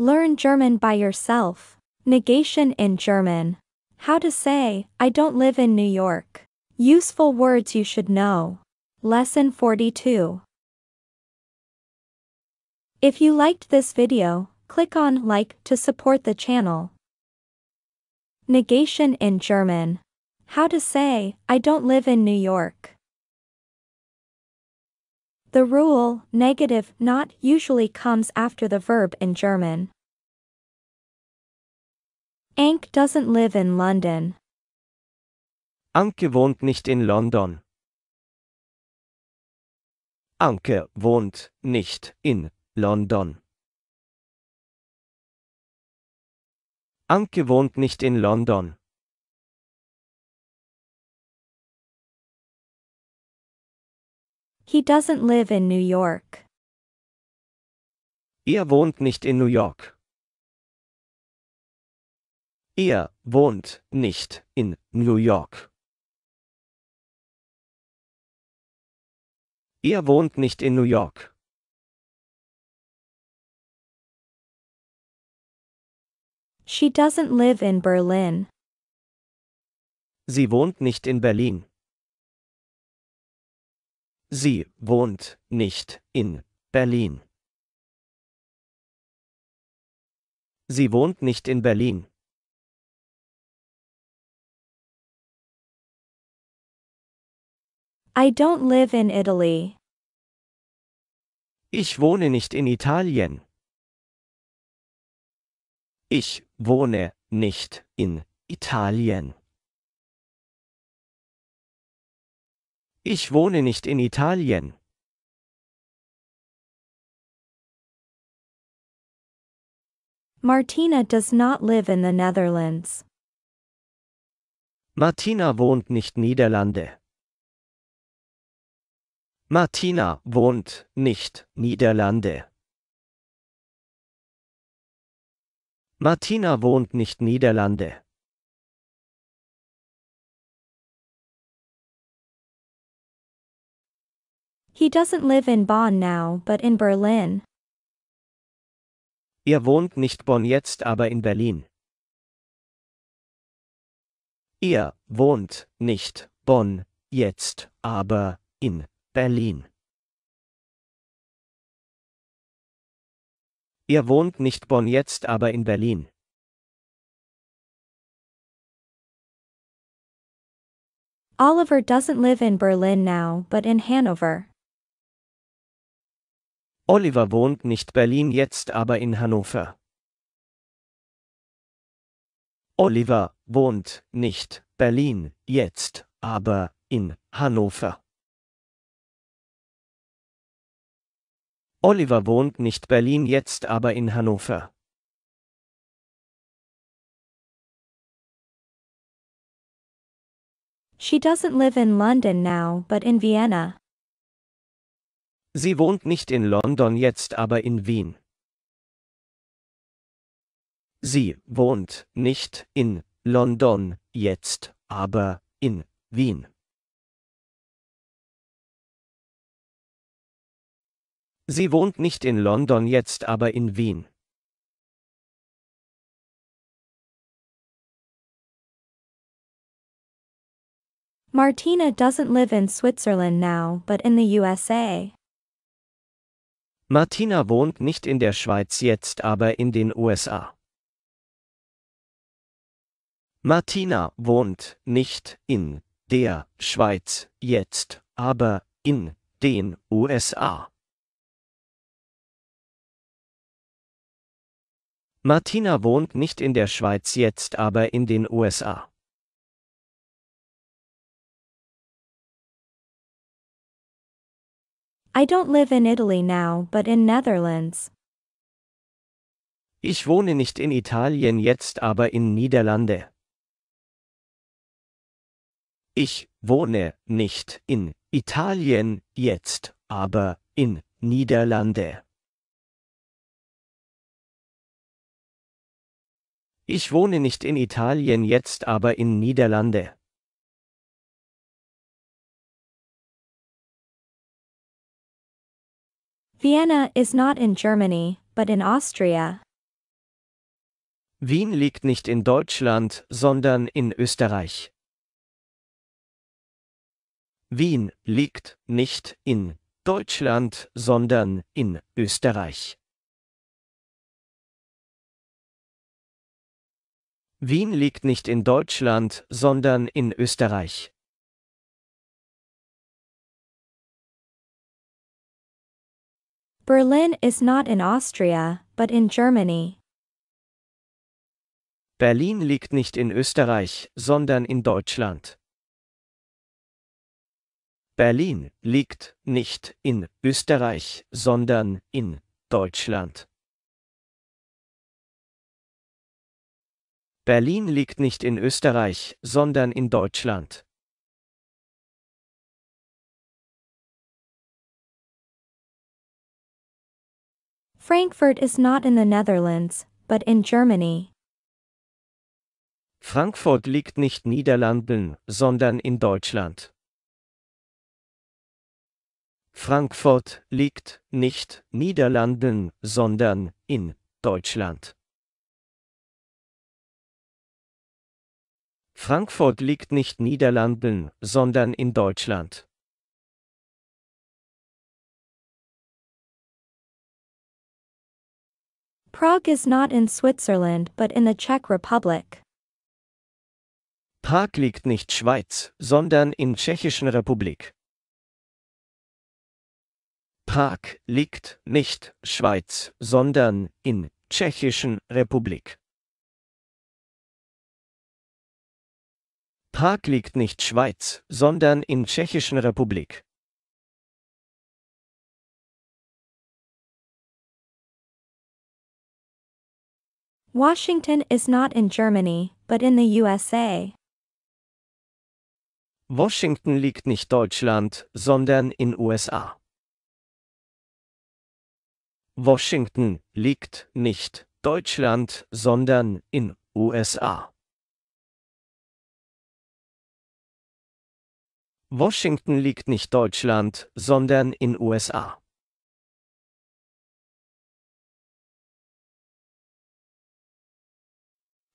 Learn German by yourself. Negation in German. How to say, I don't live in New York. Useful words you should know. Lesson 42. If you liked this video, click on like to support the channel. Negation in German. How to say, I don't live in New York. The rule, negative not usually comes after the verb in German. Anke doesn't live in London. Anke wohnt nicht in London. Anke wohnt nicht in London. Anke wohnt nicht in London. He doesn't live in New York. Er wohnt nicht in New York. Er wohnt nicht in New York. Er wohnt nicht in New York. She doesn't live in Berlin. Sie wohnt nicht in Berlin. Sie wohnt nicht in Berlin. Sie wohnt nicht in Berlin. I don't live in Italy. Ich wohne nicht in Italien. Ich wohne nicht in Italien. Ich wohne nicht in Italien. Martina does not live in the Netherlands. Martina wohnt nicht Niederlande. Martina wohnt nicht Niederlande. Martina wohnt nicht Niederlande. He doesn't live in Bonn now, but in Berlin. Er wohnt nicht Bonn jetzt, aber in Berlin. Er wohnt nicht Bonn jetzt, aber in Berlin. Er wohnt nicht Bonn jetzt, aber in Berlin. Oliver doesn't live in Berlin now, but in Hanover. Oliver wohnt nicht Berlin jetzt aber in Hannover. Oliver wohnt nicht Berlin jetzt aber in Hannover. Oliver wohnt nicht Berlin jetzt aber in Hannover. She doesn't live in London now but in Vienna. Sie wohnt nicht in London jetzt aber in Wien. Sie wohnt nicht in London jetzt aber in Wien. Sie wohnt nicht in London jetzt aber in Wien. Martina doesn't live in Switzerland now, but in the USA. Martina wohnt nicht in der Schweiz jetzt aber in den USA. Martina wohnt nicht in der Schweiz jetzt aber in den USA. Martina wohnt nicht in der Schweiz jetzt aber in den USA. I don't live in Italy now, but in Netherlands. Ich wohne nicht in Italien jetzt, aber in Niederlande. Ich wohne nicht in Italien jetzt, aber in Niederlande. Ich wohne nicht in Italien jetzt, aber in Niederlande. Vienna is not in Germany, but in Austria. Wien liegt nicht in Deutschland, sondern in Österreich. Wien liegt nicht in Deutschland, sondern in Österreich. Wien liegt nicht in Deutschland, sondern in Österreich. Berlin is not in Austria, but in Germany. Berlin liegt nicht in Österreich, sondern in Deutschland. Berlin liegt nicht in Österreich, sondern in Deutschland. Berlin liegt nicht in Österreich, sondern in Deutschland. Frankfurt is not in the Netherlands, but in Germany. Frankfurt liegt nicht Niederlanden, sondern in Deutschland. Frankfurt liegt nicht Niederlanden, sondern in Deutschland. Frankfurt liegt nicht Niederlanden, sondern in Deutschland. Prague is not in Switzerland but in the Czech Republic. Prag liegt nicht Schweiz, sondern in Tschechischen Republik. Prag liegt nicht Schweiz, sondern in Tschechischen Republik. Prag liegt nicht Schweiz, sondern in Tschechischen Republik. Washington is not in Germany, but in the USA. Washington liegt nicht Deutschland, sondern in USA. Washington liegt nicht Deutschland, sondern in USA. Washington liegt nicht Deutschland, sondern in USA.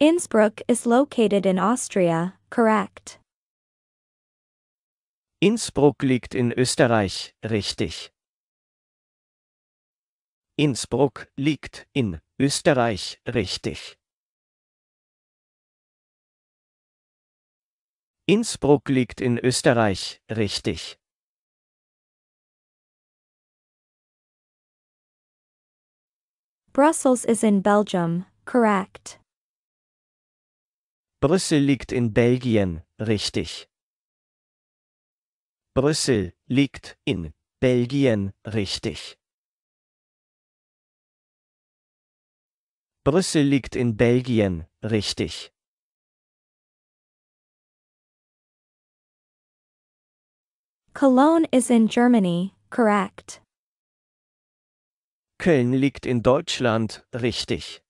Innsbruck is located in Austria, correct. Innsbruck liegt in Österreich, richtig. Innsbruck liegt in Österreich, richtig. Innsbruck liegt in Österreich, richtig. Brussels is in Belgium, correct. Brüssel liegt in Belgien, richtig. Brüssel liegt in Belgien, richtig. Brüssel liegt in Belgien, richtig. Cologne is in Germany, correct. Köln liegt in Deutschland, richtig.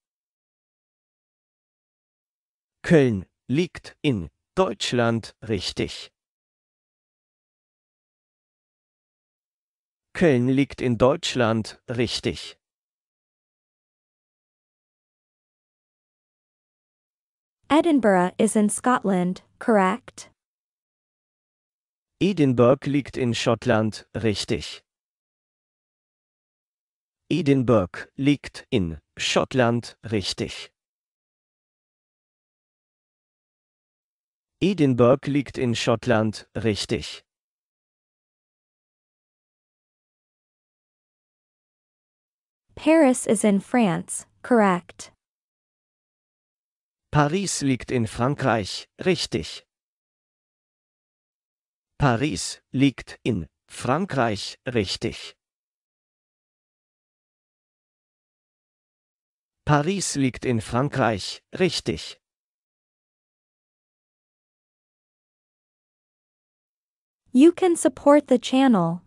Köln liegt in Deutschland richtig. Köln liegt in Deutschland richtig. Edinburgh is in Scotland, correct? Edinburgh liegt in Schottland, richtig. Edinburgh liegt in Schottland, richtig. Edinburgh liegt in Schottland, richtig. Paris is in France, correct. Paris liegt in Frankreich, richtig. Paris liegt in Frankreich, richtig. Paris liegt in Frankreich, richtig. You can support the channel.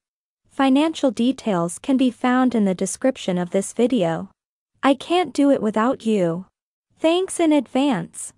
Financial details can be found in the description of this video. I can't do it without you. Thanks in advance.